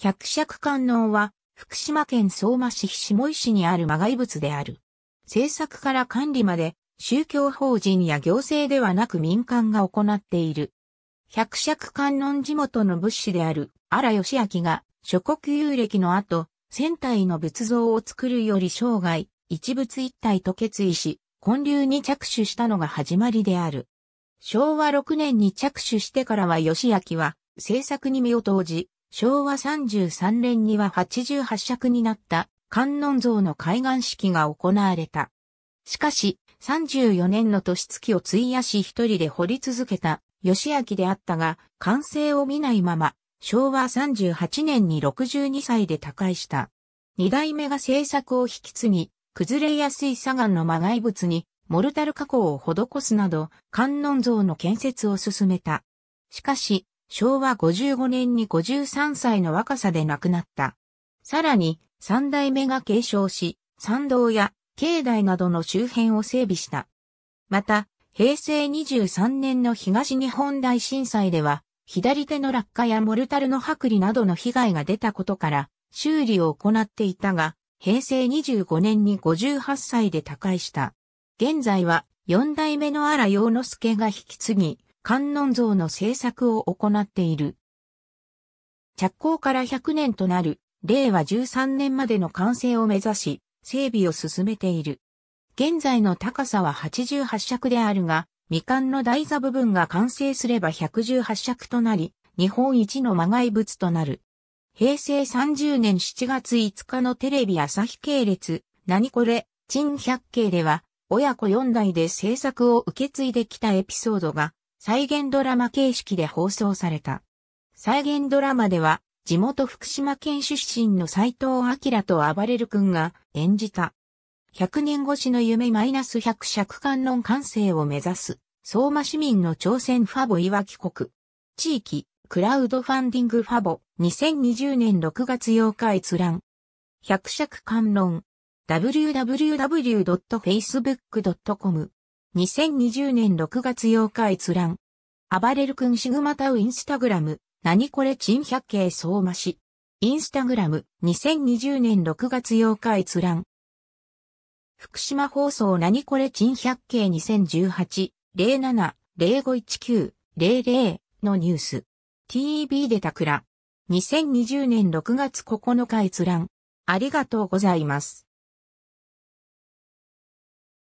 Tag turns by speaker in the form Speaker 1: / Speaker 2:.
Speaker 1: 百尺観音は、福島県相馬市下石にある魔害物である。制作から管理まで、宗教法人や行政ではなく民間が行っている。百尺観音地元の仏師である荒義明が、諸国遊歴の後、仙体の仏像を作るより生涯、一仏一体と決意し、建立に着手したのが始まりである。昭和6年に着手してからは義明は、制作に身を投じ、昭和33年には88尺になった観音像の開眼式が行われた。しかし、34年の年月を費やし一人で掘り続けた吉明であったが、完成を見ないまま、昭和38年に62歳で他界した。二代目が制作を引き継ぎ、崩れやすい砂岩の魔外物に、モルタル加工を施すなど、観音像の建設を進めた。しかし、昭和55年に53歳の若さで亡くなった。さらに、三代目が継承し、参道や境内などの周辺を整備した。また、平成23年の東日本大震災では、左手の落下やモルタルの剥離などの被害が出たことから、修理を行っていたが、平成25年に58歳で他界した。現在は、四代目の荒洋之助が引き継ぎ、観音像の制作を行っている。着工から100年となる令和13年までの完成を目指し、整備を進めている。現在の高さは88尺であるが、未完の台座部分が完成すれば118尺となり、日本一の魔外物となる。平成30年7月5日のテレビ朝日系列、何これ、珍百景では、親子4代で制作を受け継いできたエピソードが再現ドラマ形式で放送された。再現ドラマでは、地元福島県出身の斎藤明と暴れる君が演じた。100年越しの夢マイナス100尺観音完成を目指す、相馬市民の挑戦ファボいわき国。地域、クラウドファンディングファボ、2020年6月8日閲覧。百尺観音。www.facebook.com 2020年6月8日閲覧。暴れる君シグマタウインスタグラム、何これ珍百景相馬市。インスタグラム、2020年6月8日閲覧。福島放送何これ珍百景2018、07、0519、00のニュース。TV でたくら。2020年6月9日閲覧。ありがとうございます。